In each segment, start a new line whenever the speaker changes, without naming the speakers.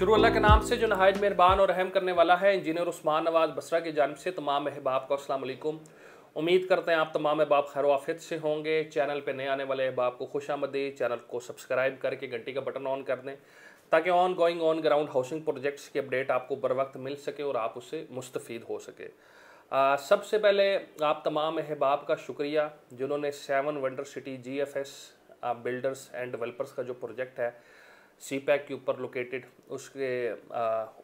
शुरू अल्लाह के नाम से जो नहायत मेहरबान और अहम करने वाला है इंजीनियर उस्मान नवाज बसरा की जानब से तमाम अहबाब को असलम उम्मीद करते हैं आप तमाम अहबाब खैर वाफियत से होंगे चैनल पर नए आने वाले अहबाब को खुश आमदी चैनल को सब्सक्राइब करके घंटी का बटन ऑन कर दें ताकि on going on ground housing projects की अपडेट आपको बर वक्त मिल सके और आप उससे मुस्तफ़ हो सके आ, सबसे पहले आप तमाम अहबाब का शुक्रिया जिन्होंने seven wonder city G F S builders and developers का जो प्रोजेक्ट है सी पैक के ऊपर लोकेटेड उसके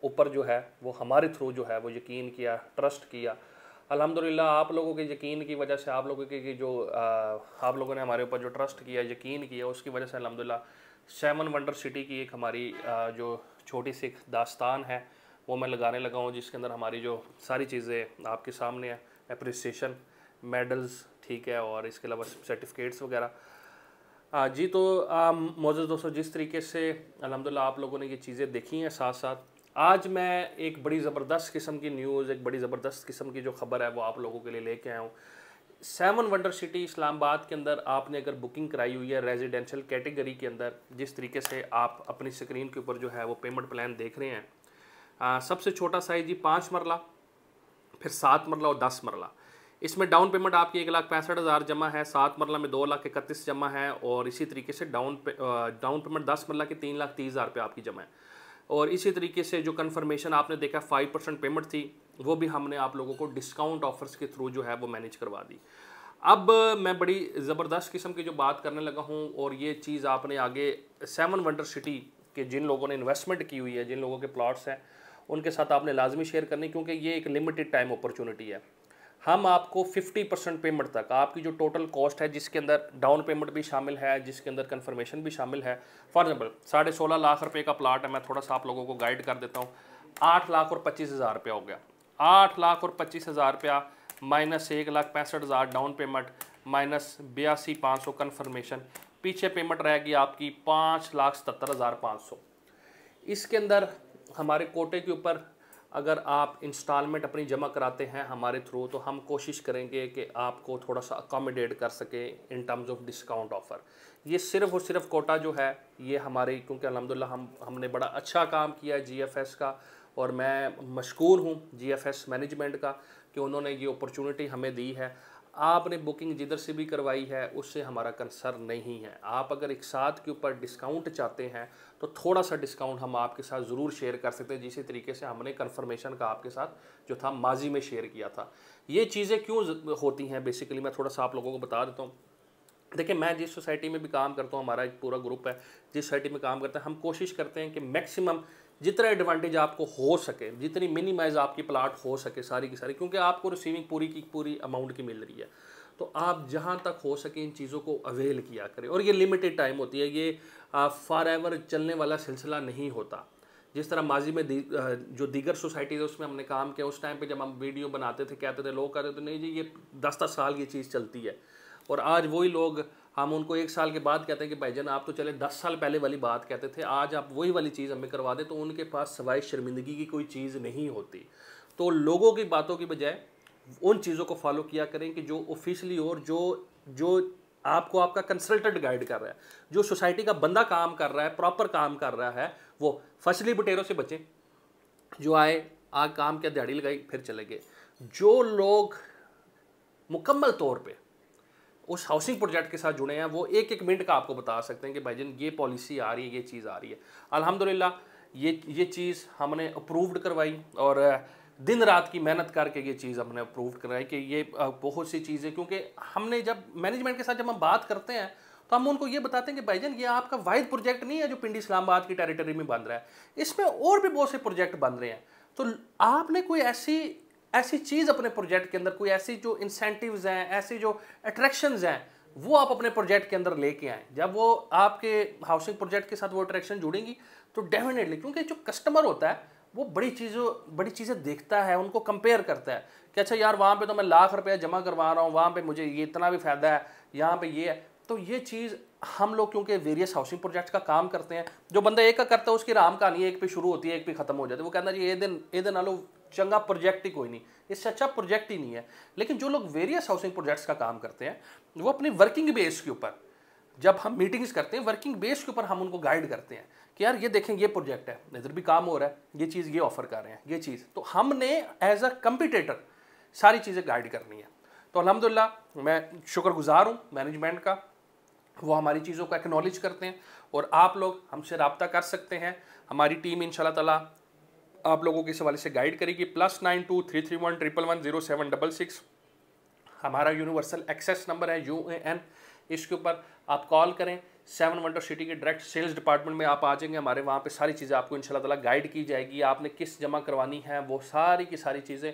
ऊपर जो है वो हमारे थ्रू जो है वो यकीन किया ट्रस्ट किया अल्हम्दुलिल्लाह आप लोगों के यकीन की वजह से आप लोगों के जो आ, आप लोगों ने हमारे ऊपर जो ट्रस्ट किया यकीन किया उसकी वजह से अलहमदिल्ला सेवन वंडर सिटी की एक हमारी आ, जो छोटी सी दास्तान है वो मैं लगाने लगा हूँ जिसके अंदर हमारी जो सारी चीज़ें आपके सामने हैं अप्रिसिएशन मेडल्स ठीक है और इसके अलावा सर्टिफिकेट्स वगैरह जी तो मौजूद दोस्तों जिस तरीके से अलहमदिल्ला आप लोगों ने ये चीज़ें देखी हैं साथ साथ आज मैं एक बड़ी ज़बरदस्त किस्म की न्यूज़ एक बड़ी ज़बरदस्त किस्म की जो खबर है वो आप लोगों के लिए लेके आया हूँ सेवन वंडर सिटी इस्लामाबाद के अंदर आपने अगर बुकिंग कराई हुई है रेजिडेंशल कैटेगरी के अंदर जिस तरीके से आप अपनी स्क्रीन के ऊपर जो है वो पेमेंट प्लान देख रहे हैं आ, सबसे छोटा साइज़ जी पाँच मरला फिर सात मरला और दस मरला इसमें डाउन पेमेंट आपकी एक लाख पैंसठ हज़ार जमा है सात मरला में दो लाख इकतीस जमा है और इसी तरीके से डाउन पे, डाउन पेमेंट दस मरला की तीन लाख तीस हज़ार रुपये आपकी जमा है और इसी तरीके से जो कन्फर्मेशन आपने देखा फाइव परसेंट पेमेंट थी वो भी हमने आप लोगों को डिस्काउंट ऑफर्स के थ्रू जो है वो मैनेज करवा दी अब मैं बड़ी ज़बरदस्त किस्म की जो बात करने लगा हूँ और ये चीज़ आपने आगे सेवन वंडर सिटी के जिन लोगों ने इन्वेस्टमेंट की हुई है जिन लोगों के प्लाट्स हैं उनके साथ आपने लाजमी शेयर करनी क्योंकि ये एक लिमिटेड टाइम अपॉर्चुनिटी है हम आपको 50 परसेंट पेमेंट तक आपकी जो टोटल कॉस्ट है जिसके अंदर डाउन पेमेंट भी शामिल है जिसके अंदर कन्फर्मेशन भी शामिल है फॉर एग्जाम्पल साढ़े सोलह लाख रुपये का प्लाट है मैं थोड़ा सा आप लोगों को गाइड कर देता हूँ आठ लाख और पच्चीस हज़ार रुपया हो गया आठ लाख और पच्चीस हज़ार रुपया माइनस एक लाख पैंसठ हज़ार डाउन पेमेंट माइनस बयासी पाँच सौ कन्फर्मेशन पीछे पेमेंट रहेगी आपकी पाँच लाख सतर हज़ार पाँच सौ इसके अंदर हमारे कोटे के ऊपर अगर आप इंस्टॉलमेंट अपनी जमा कराते हैं हमारे थ्रू तो हम कोशिश करेंगे कि आपको थोड़ा सा अकोमोडेट कर सकें in terms of discount offer ये सिर्फ और सिर्फ कोटा जो है ये हमारे क्योंकि अलहमदिल्ला हम हमने बड़ा अच्छा काम किया जी एफ एस का और मैं मशगूल हूँ जी एफ एस मैनेजमेंट का कि उन्होंने ये अपॉर्चुनिटी हमें दी है आपने बुकिंग जिधर से भी करवाई है उससे हमारा कंसर्न नहीं है आप अगर एक साथ के ऊपर डिस्काउंट चाहते हैं तो थोड़ा सा डिस्काउंट हम आपके साथ ज़रूर शेयर कर सकते हैं जिस तरीके से हमने कन्फर्मेशन का आपके साथ जो था माजी में शेयर किया था ये चीज़ें क्यों होती हैं बेसिकली मैं थोड़ा सा आप लोगों को बता देता हूँ देखिए मैं जिस सोसाइटी में भी काम करता हूँ हमारा एक पूरा ग्रुप है जिस सोसाइटी में काम करता है हम कोशिश करते हैं कि मैक्सिमम जितना एडवांटेज आपको हो सके जितनी मिनिमाइज आपकी प्लाट हो सके सारी की सारी क्योंकि आपको रिसीविंग पूरी की पूरी अमाउंट की मिल रही है तो आप जहाँ तक हो सके इन चीज़ों को अवेल किया करें और ये लिमिटेड टाइम होती है ये फॉर एवर चलने वाला सिलसिला नहीं होता जिस तरह माजी में दी, जो दीगर सोसाइटीज़ है उसमें हमने काम किया उस टाइम पे जब हम वीडियो बनाते थे कहते थे लोग कहते थे नहीं जी ये दस दस साल ये चीज़ चलती है और आज वही लोग हम उनको एक साल के बाद कहते हैं कि जन आप तो चले दस साल पहले वाली बात कहते थे आज आप वही वाली चीज़ हमें करवा दें तो उनके पास सवाई शर्मिंदगी की कोई चीज़ नहीं होती तो लोगों की बातों की बजाय उन चीज़ों को फॉलो किया करें कि जो ऑफिशली और जो जो आपको आपका कंसल्टेंट गाइड कर रहा है जो सोसाइटी का बंदा काम कर रहा है प्रॉपर काम कर रहा है वो फसली बटेरों से बचें जो आए आ काम क्या दिहाड़ी लगाई फिर चले गए जो लोग मुकम्मल तौर पे उस हाउसिंग प्रोजेक्ट के साथ जुड़े हैं वो एक एक मिनट का आपको बता सकते हैं कि भाई जिन ये पॉलिसी आ रही है ये चीज़ आ रही है अलहमदिल्ला ये ये चीज़ हमने अप्रूव्ड करवाई और दिन रात की मेहनत करके ये चीज़ हमने अप्रूव कराई कि ये बहुत सी चीज़ें क्योंकि हमने जब मैनेजमेंट के साथ जब हम बात करते हैं तो हम उनको ये बताते हैं कि भाई जन ये आपका वाहिद प्रोजेक्ट नहीं है जो पिंडी इस्लामाबाद की टेरिटरी में बन रहा है इसमें और भी बहुत से प्रोजेक्ट बन रहे हैं तो आपने कोई ऐसी ऐसी चीज़ अपने प्रोजेक्ट के अंदर कोई ऐसी जो इंसेंटिव्स हैं ऐसी जो अट्रैक्शंस हैं वो आप अपने प्रोजेक्ट के अंदर लेके आएँ जब वो आपके हाउसिंग प्रोजेक्ट के साथ वो अट्रैक्शन जुड़ेंगी तो डेफिनेटली क्योंकि जो कस्टमर होता है वो बड़ी चीज़ों बड़ी चीज़ें देखता है उनको कंपेयर करता है कि अच्छा यार वहाँ पे तो मैं लाख रुपया जमा करवा रहा हूँ वहाँ पे मुझे ये इतना भी फ़ायदा है यहाँ पे ये है तो ये चीज़ हम लोग क्योंकि वेरियस हाउसिंग प्रोजेक्ट्स का काम करते हैं जो बंदा एक का करता है उसकी राम कहानी एक पे शुरू होती है एक पे ख़त्म हो जाती है वो कहना जी ए दिन ए दिन आलो चंगा प्रोजेक्ट ही कोई नहीं इससे अच्छा प्रोजेक्ट ही नहीं है लेकिन जो लोग वेरियस हाउसिंग प्रोजेक्ट्स का काम करते हैं वो अपनी वर्किंग बेस के ऊपर जब हम मीटिंग्स करते हैं वर्किंग बेस के ऊपर हम उनको गाइड करते हैं कि यार ये देखें ये प्रोजेक्ट है इधर भी काम हो रहा है ये चीज़ ये ऑफर कर रहे हैं ये चीज़ तो हमने एज अ कंपिटेटर सारी चीज़ें गाइड करनी है तो अलहमदिल्ला मैं शुक्रगुजार हूँ मैनेजमेंट का वो हमारी चीज़ों को एक्नॉलेज करते हैं और आप लोग हमसे रबता कर सकते हैं हमारी टीम इन तला आप लोगों के इस हवाले से गाइड करेगी plus nine two three three one triple one zero seven double six हमारा यूनिवर्सल एक्सेस नंबर है यू ए एन इसके ऊपर आप कॉल करें सेवन वंडर सिटी के डायरेक्ट सेल्स डिपार्टमेंट में आप आ जाएंगे हमारे वहाँ पे सारी चीज़ें आपको इंशाल्लाह ताला गाइड की जाएगी आपने किस जमा करवानी है वो सारी की सारी चीज़ें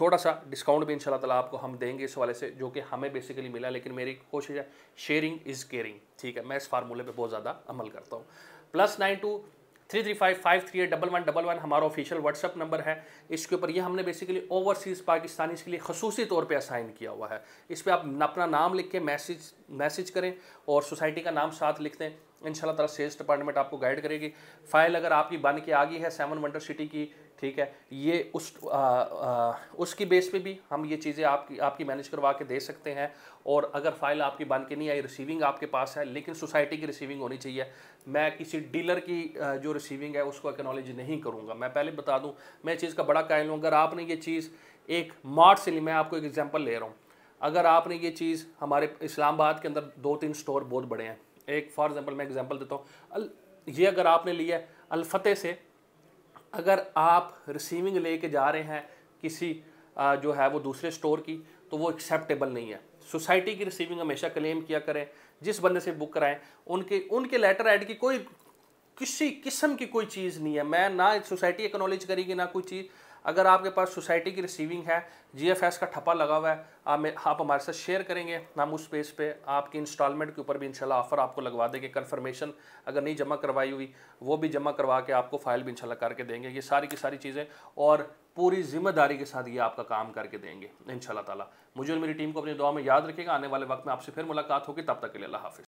थोड़ा सा डिस्काउंट भी इंशाल्लाह ताला आपको हम देंगे इस वाले से जो कि हमें बेसिकली मिला लेकिन मेरी कोशिश है शेयरिंग इज़ केयरिंग ठीक है मैं इस फार्मूले पर बहुत ज़्यादा अमल करता हूँ plus nine two three three five five three eight double one double one हमारा ऑफिशियल व्हाट्सअप नंबर है इसके ऊपर ये हमने बेसिकली ओवरसीज़ पाकिस्तानी के लिए खसूसी तौर पे असाइन किया हुआ है इस पर आप अपना नाम लिख के मैसेज मैसेज करें और सोसाइटी का नाम साथ लिख दें इंशाल्लाह तला सेल्स डिपार्टमेंट आपको गाइड करेगी फाइल अगर आपकी बन के आ गई है सेवन वंडर सिटी की ठीक है ये उस आ, आ, उसकी बेस पे भी हम ये चीज़ें आपकी आपकी मैनेज करवा के दे सकते हैं और अगर फाइल आपकी बन के नहीं आई रिसीविंग आपके पास है लेकिन सोसाइटी की रिसीविंग होनी चाहिए मैं किसी डीलर की जो रिसीविंग है उसको एक्नोलेज नहीं करूँगा मैं पहले बता दूँ मैं चीज़ का बड़ा कायल हूँ अगर आपने ये चीज़ एक मार्ट से ली मैं आपको एक एग्जाम्पल ले रहा हूँ अगर आपने ये चीज़ हमारे इस्लामाबाद के अंदर दो तीन स्टोर बहुत बड़े हैं एक फॉर एग्जांपल मैं एग्जांपल देता हूँ ये अगर आपने लिया है अलफते से अगर आप रिसीविंग लेके जा रहे हैं किसी जो है वो दूसरे स्टोर की तो वो एक्सेप्टेबल नहीं है सोसाइटी की रिसीविंग हमेशा क्लेम किया करें जिस बंदे से बुक कराएं उनके उनके लेटर ऐड की कोई किसी किस्म की कोई चीज़ नहीं है मैं ना सोसाइटी एक्नोलेज करेगी ना कोई चीज़ अगर आपके पास सोसाइटी की रिसीविंग है जीएफएस का ठप्पा लगा हुआ है आप आप हमारे साथ शेयर करेंगे हम उस पेज पे आपकी इंस्टॉलमेंट के ऊपर भी इंशाल्लाह ऑफ़र आपको लगवा देंगे कन्फर्मेशन अगर नहीं जमा करवाई हुई वो भी जमा करवा के आपको फाइल भी इंशाल्लाह करके देंगे ये सारी की सारी चीज़ें और पूरी जिम्मेदारी के साथ ये आपका काम करके देंगे इन तला मुझे और मेरी टीम को अपनी दुआ में याद रखेगा आने वाले वक्त में आपसे फिर मुलाकात होगी तब तक के लिए अल्लाह हाफिज़